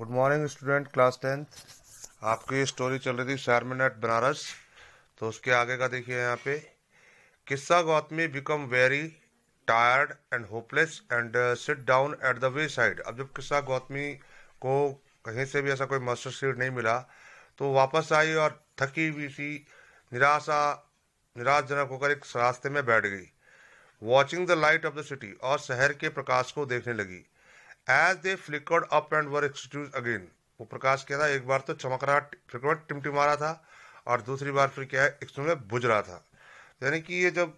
good morning student class tenth आपकी story चल रही थी शर्मन एट बनारस तो उसके आगे का देखिए यहाँ पे किस्सा Gautami become very tired and hopeless and sit down at the way side अब जब किस्सा गौतमी को कहीं से भी ऐसा कोई मास्टर सीट नहीं मिला तो वापस आई और थकी हुई सी निराशा निराशजनक होकर एक रास्ते में बैठ गई watching the light of the city और शहर के प्रकाश को देखने लगी as they flickered up and were extinguished again वो प्रकाश क्या था एक बार तो चमक रहा फ्लिकर टिमटिमा रहा था और दूसरी बार फिर क्या है एक बुझ रहा था यानी कि ये जब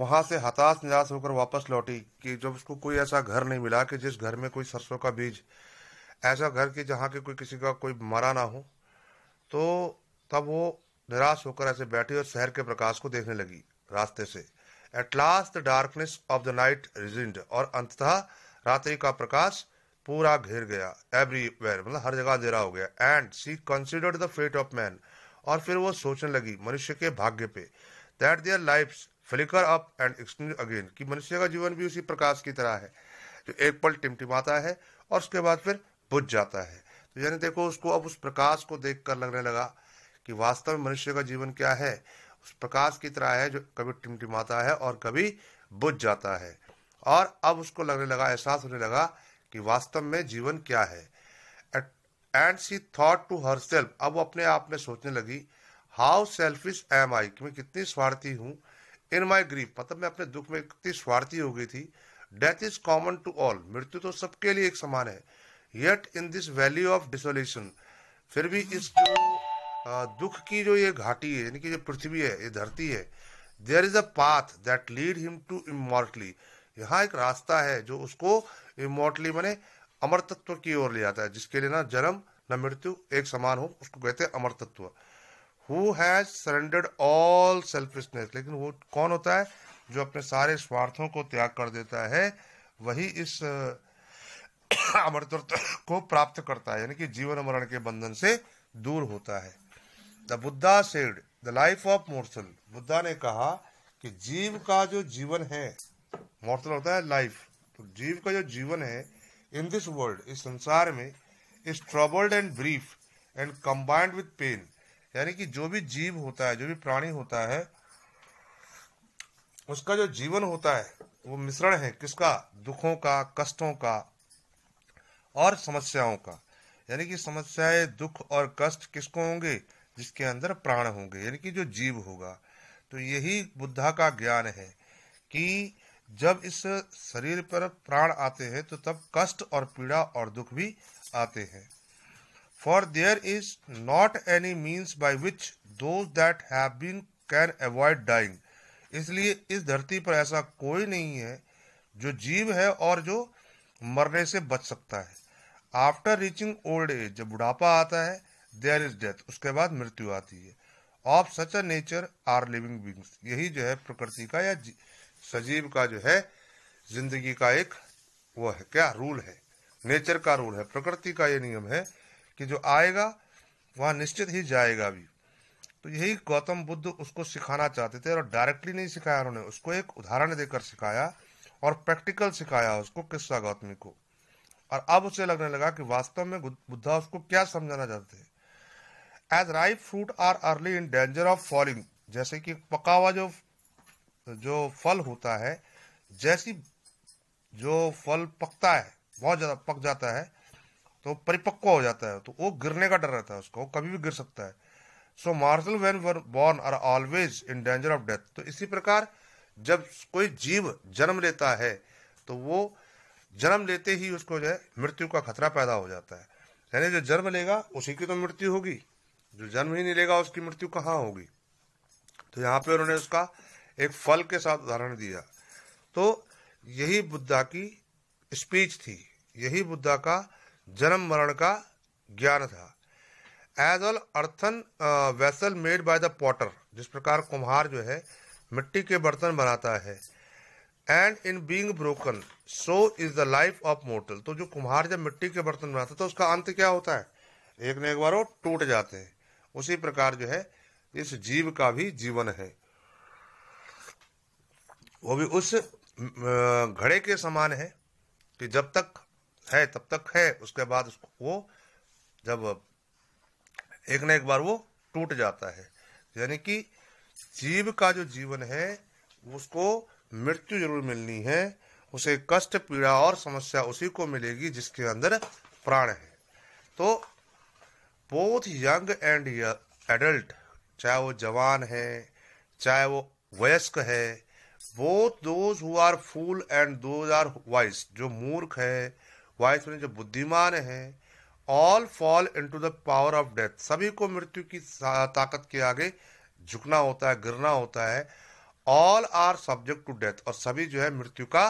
वहाँ से हताश निराश होकर वापस लौटी कि जब उसको कोई ऐसा घर नहीं मिला कि जिस घर में कोई सरसों का बीज ऐसा घर कि जहाँ के कोई किसी का कोई मरा ना हो तो तब वो निराश होकर ऐसे बैठी और शहर के प्रकाश को देखने लगी रास्ते से at last the darkness of the night reigned और अंततः रात्रि का प्रकाश पूरा घेर गया एवरीवेयर मतलब हर जगह अंधेरा हो गया and she considered the fate of man और फिर वो सोचने लगी मनुष्य के भाग्य पे that their life flicker up and extinguish again कि मनुष्य का जीवन भी उसी प्रकाश की तरह है जो एक पल टिमटिमाता है और उसके बाद फिर बुझ जाता है तो यानी देखो उसको अब उस प्रकाश को देख कर लगने लगा कि वास्तव में मनुष्य का जीवन क्या है उस प्रकाश की तरह है जो कभी टिमटिमाता है और कभी बुझ जाता है और अब उसको लगने लगा एहसास होने लगा कि वास्तव में जीवन क्या है and she thought to herself अब वो अपने आप में सोचने लगी हाउ सेल्फिश एम आई कि मैं कितनी स्वार्थी हूँ इन माई ग्रीफ मतलब मैं अपने दुख में कितनी स्वार्थी हो गई थी death is common to all मृत्यु तो सबके लिए एक समान है yet in this valley of desolation फिर भी इस जो दुख की जो ये घाटी है यानी कि जो पृथ्वी है ये धरती है there is a path that lead him to immortality यहाँ एक रास्ता है जो उसको इमोटली मैंने अमर तत्व की ओर ले जाता है जिसके लिए ना जन्म न मृत्यु एक समान हो उसको कहते हैं अमर तत्व who has surrendered all selfishness लेकिन वो कौन होता है जो अपने सारे स्वार्थों को त्याग कर देता है वही इस अमर तत्व को प्राप्त करता है यानी कि जीवन मरण के बंधन से दूर होता है the Buddha said the life of mortals Buddha ने कहा कि जीव का जो जीवन है मॉर्टल तो होता है लाइफ तो जीव का जो जीवन है इन दिस वर्ल्ड इस संसार में is troubled and brief and combined with pain यानी कि जो भी जीव होता है जो भी प्राणी होता है उसका जो जीवन होता है वो मिश्रण है किसका दुखों का कष्टों का और समस्याओं का यानी कि समस्याएं दुख और कष्ट किसको होंगे जिसके अंदर प्राण होंगे यानी कि जो जीव होगा तो यही बुद्धा का ज्ञान है कि जब इस शरीर पर प्राण आते हैं तो तब कष्ट और पीड़ा और दुख भी आते हैं for there is not any means by which those that have been can avoid dying इसलिए इस धरती पर ऐसा कोई नहीं है जो जीव है और जो मरने से बच सकता है आफ्टर रीचिंग ओल्ड एज जब बुढ़ापा आता है देयर इज डेथ उसके बाद मृत्यु आती है of such a nature are living beings यही जो है प्रकृति का या सजीव का जो है जिंदगी का एक वो है क्या रूल है नेचर का रूल है प्रकृति का ये नियम है कि जो आएगा वह निश्चित ही जाएगा भी तो यही गौतम बुद्ध उसको सिखाना चाहते थे और डायरेक्टली नहीं सिखाया उन्होंने उसको एक उदाहरण देकर सिखाया और प्रैक्टिकल सिखाया उसको किस्सा गौतमी को और अब उसे लगने लगा कि वास्तव में बुद्धा उसको क्या समझाना चाहते थे as ripe fruit are early in danger of falling जैसे कि पका हुआ जो जो फल होता है जैसी जो फल पकता है बहुत ज़्यादा पक जाता है तो परिपक्व हो जाता है तो वो गिरने का डर रहता है उसको कभी भी गिर सकता है so mortals when were born are always in danger of death तो इसी प्रकार जब कोई जीव जन्म लेता है तो वो जन्म लेते ही उसको जो है मृत्यु का खतरा पैदा हो जाता है यानी जो जन्म लेगा उसी की तो मृत्यु होगी जो जन्म ही नहीं लेगा उसकी मृत्यु कहाँ होगी तो यहाँ पे उन्होंने उसका एक फल के साथ उदाहरण दिया तो यही बुद्धा की स्पीच थी यही बुद्धा का जन्म मरण का ज्ञान था as all earthen vessel made by the potter जिस प्रकार कुम्हार जो है मिट्टी के बर्तन बनाता है and in being broken so is the life of mortals तो जो कुम्हार जब मिट्टी के बर्तन बनाता है तो उसका अंत क्या होता है एक न एक बार वो टूट जाते हैं उसी प्रकार जो है इस जीव का भी जीवन है वो भी उस घड़े के समान है कि जब तक है तब तक है उसके बाद उसको वो जब एक ना एक बार वो टूट जाता है यानी कि जीव का जो जीवन है उसको मृत्यु जरूर मिलनी है उसे कष्ट पीड़ा और समस्या उसी को मिलेगी जिसके अंदर प्राण है तो बोथ यंग एंड एडल्ट चाहे वो जवान है चाहे वो वयस्क है both those who are fool and those are wise जो मूर्ख है वाइस जो बुद्धिमान है all fall into the power of death सभी को मृत्यु की ताकत के आगे झुकना होता है गिरना होता है all are subject to death और सभी जो है मृत्यु का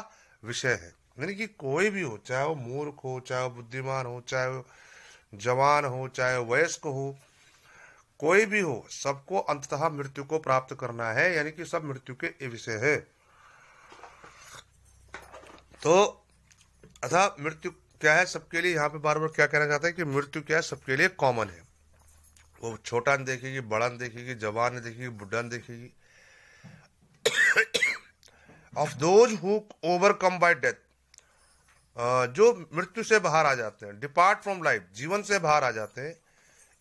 विषय है यानी कि कोई भी हो चाहे वो मूर्ख हो चाहे वो बुद्धिमान हो चाहे वो जवान हो चाहे वयस्क हो कोई भी हो सबको अंततः मृत्यु को प्राप्त करना है यानी कि सब मृत्यु के विषय है तो अथा मृत्यु क्या है सबके लिए यहाँ पे बार बार क्या कहना चाहता है कि मृत्यु क्या है सबके लिए कॉमन है वो छोटा देखेगी बड़ा देखेगी जवान देखेगी बुढ़ा देखेगी of those who overcome by death जो मृत्यु से बाहर आ जाते हैं डिपार्ट फ्रॉम लाइफ जीवन से बाहर आ जाते हैं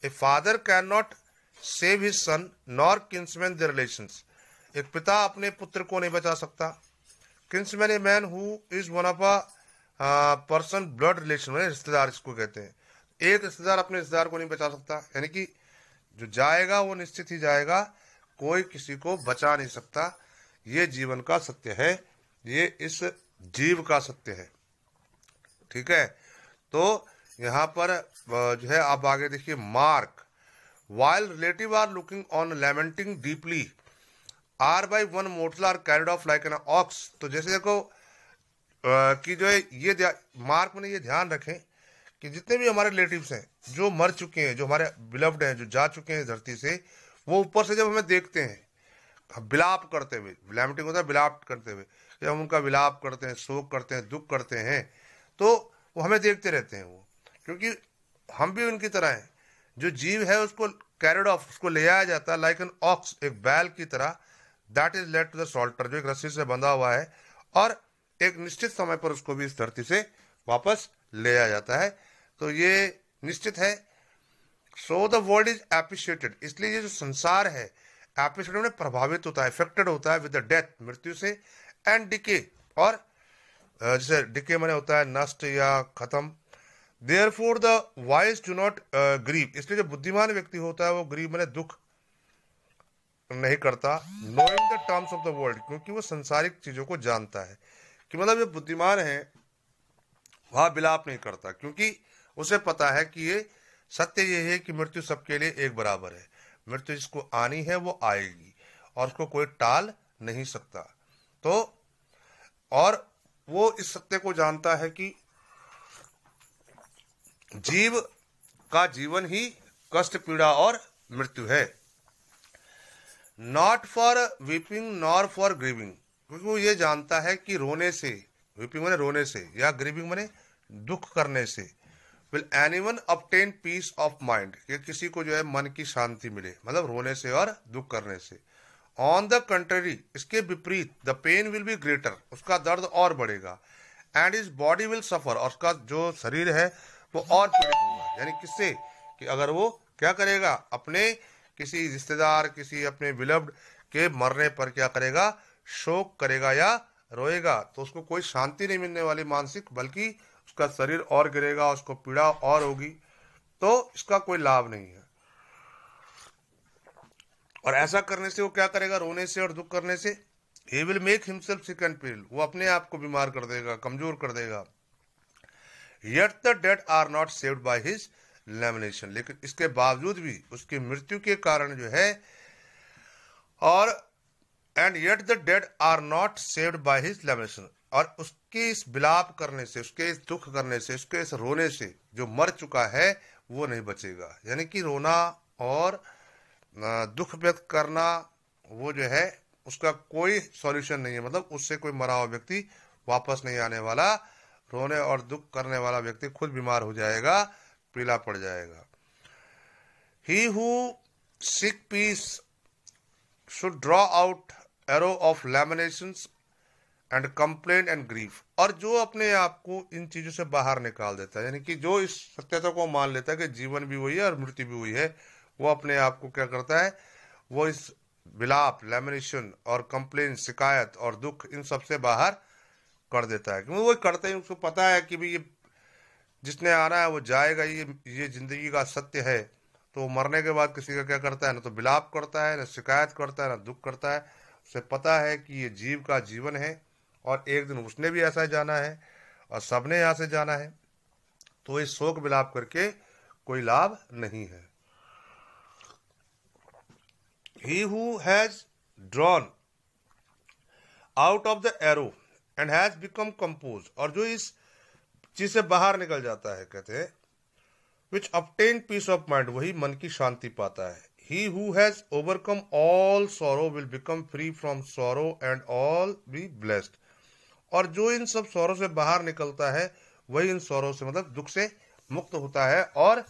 a father can not save his son nor kinsman the relation एक पिता अपने पुत्र को नहीं बचा सकता kinsman a man who is one of a person blood relation रिश्तेदार इसको कहते हैं एक रिश्तेदार अपने रिश्तेदार को नहीं बचा सकता यानी कि जो जाएगा वो निश्चित ही जाएगा कोई किसी को बचा नहीं सकता ये जीवन का सत्य है ये इस जीव का सत्य है ठीक है तो यहाँ पर जो है आप आगे देखिए mark While relative are looking on lamenting deeply are by one mortal are carried off like an ox तो जैसे देखो कि जो है ये मार्क में ये ध्यान रखें कि जितने भी हमारे रिलेटिव हैं जो मर चुके हैं जो हमारे बिलव्ड हैं जो जा चुके हैं धरती से वो ऊपर से जब हमें देखते हैं बिलाप करते हुए लैमटिंग होता है विलाप करते हुए जब हम उनका विलाप करते हैं शोक करते हैं दुख करते हैं तो वो हमें देखते रहते हैं वो क्योंकि हम भी उनकी तरह हैं जो जीव है उसको कैरिड ऑफ उसको ले आया जाता है लाइक एन ऑक्स एक बैल की तरह that is led to the slaughter जो एक रस्सी से बंधा हुआ है और एक निश्चित समय पर उसको भी इस धरती से वापस ले आया जाता है तो ये निश्चित है so the world is appreciated इसलिए ये जो संसार है एप्रिशिएटेड में प्रभावित होता है इफेक्टेड होता है विद द डेथ मृत्यु से एंड डिके और जैसे डिके मैंने होता है नष्ट या खत्म therefore the wise do not grieve इसलिए जो बुद्धिमान व्यक्ति होता है वो ग्रीव मैंने मतलब दुख नहीं करता knowing the terms of the world क्योंकि वो संसारिक चीज़ों को जानता है कि मतलब जो बुद्धिमान है वह विलाप नहीं करता क्योंकि उसे पता है कि ये सत्य ये है कि मृत्यु सबके लिए एक बराबर है मृत्यु जिसको आनी है वो आएगी और उसको कोई टाल नहीं सकता तो और वो इस सत्य को जानता है कि जीव का जीवन ही कष्ट पीड़ा और मृत्यु है not for weeping nor for grieving क्योंकि वो ये जानता है कि रोने से वीपिंग मैंने रोने से या ग्रीविंग मैंने दुख करने से will anyone obtain peace of mind किसी को जो है मन की शांति मिले मतलब रोने से और दुख करने से ऑन द कंट्री इसके विपरीत the pain will be greater उसका दर्द और बढ़ेगा and his body will suffer और उसका जो शरीर है वो और पीड़ित होगा यानी किससे कि अगर वो क्या करेगा अपने किसी रिश्तेदार किसी अपने विलब्ड के मरने पर क्या करेगा शोक करेगा या रोएगा तो उसको कोई शांति नहीं मिलने वाली मानसिक बल्कि उसका शरीर और गिरेगा उसको पीड़ा और होगी तो इसका कोई लाभ नहीं है और ऐसा करने से वो क्या करेगा रोने से और दुख करने से ही will make himself sick and pale वो अपने आप को बीमार कर देगा कमजोर कर देगा yet the dead are not saved by his lamentation लेकिन इसके बावजूद भी उसकी मृत्यु के कारण जो है और and yet the dead are not saved by his lamentation और उसके इस बिलाप करने से उसके इस दुख करने से उसके इस रोने से जो मर चुका है वो नहीं बचेगा यानी कि रोना और दुख व्यक्त करना वो जो है उसका कोई सॉल्यूशन नहीं है मतलब उससे कोई मरा हुआ व्यक्ति वापस नहीं आने वाला रोने और दुख करने वाला व्यक्ति खुद बीमार हो जाएगा पीला पड़ जाएगा he who seeks peace should draw out arrow of lamentation and complaint and grief और जो अपने आप को इन चीज़ों से बाहर निकाल देता है यानी कि जो इस सत्यता को मान लेता है कि जीवन भी वही है और मृत्यु भी हुई है वो अपने आप को क्या करता है वो इस विलाप लेमिनेशन और कंप्लेन शिकायत और दुख इन सबसे बाहर कर देता है क्योंकि वो करते ही उसको पता है कि भाई ये जिसने आना है वो जाएगा ये ये जिंदगी का सत्य है तो मरने के बाद किसी का क्या करता है ना तो बिलाप करता है ना शिकायत करता है ना दुख करता है उसे पता है कि ये जीव का जीवन है और एक दिन उसने भी ऐसा जाना है और सबने यहाँ से जाना है तो इस शोक बिलाप करके कोई लाभ नहीं है he who has drawn out of the arrow and has become composed और जो इस चीज से बाहर निकल जाता है कहते हैं which obtain peace of mind वही मन की शांति पाता है he who has overcome all sorrow will become free from sorrow and all be blessed और जो इन सब सोरो से बाहर निकलता है वही इन सोरो से मतलब दुख से मुक्त होता है और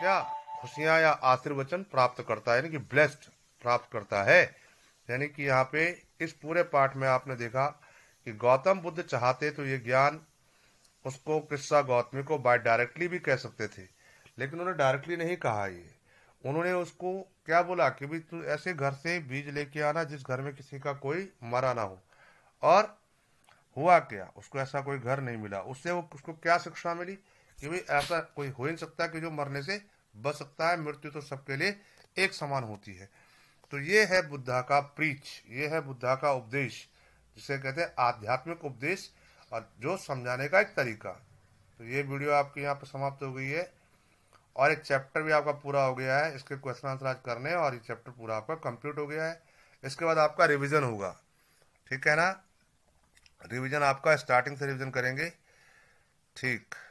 क्या खुशियां या आशीर्वचन प्राप्त करता है यानी कि ब्लेस्ड प्राप्त करता है यानी कि यहाँ पे इस पूरे पाठ में आपने देखा कि गौतम बुद्ध चाहते तो ये ज्ञान उसको किस्सा गौतमी को बाय डायरेक्टली भी कह सकते थे लेकिन उन्होंने डायरेक्टली नहीं कहा ये उन्होंने उसको क्या बोला कि भाई तू ऐसे घर से बीज लेके आना जिस घर में किसी का कोई मरा ना हो और हुआ क्या उसको ऐसा कोई घर नहीं मिला उससे वो उसको क्या शिक्षा मिली कि भाई ऐसा कोई हो ही नहीं सकता कि जो मरने से बच सकता है मृत्यु तो सबके लिए एक समान होती है तो ये है बुद्धा का प्रीच ये है बुद्धा का उपदेश जिसे कहते हैं आध्यात्मिक उपदेश और जो समझाने का एक तरीका तो ये वीडियो आपकी यहाँ पर समाप्त हो गई है और एक चैप्टर भी आपका पूरा हो गया है इसके क्वेश्चन आंसर आज करने और ये चैप्टर पूरा आपका कंप्लीट हो गया है इसके बाद आपका रिविज़न होगा ठीक है ना रिविज़न आपका स्टार्टिंग से रिविज़न करेंगे ठीक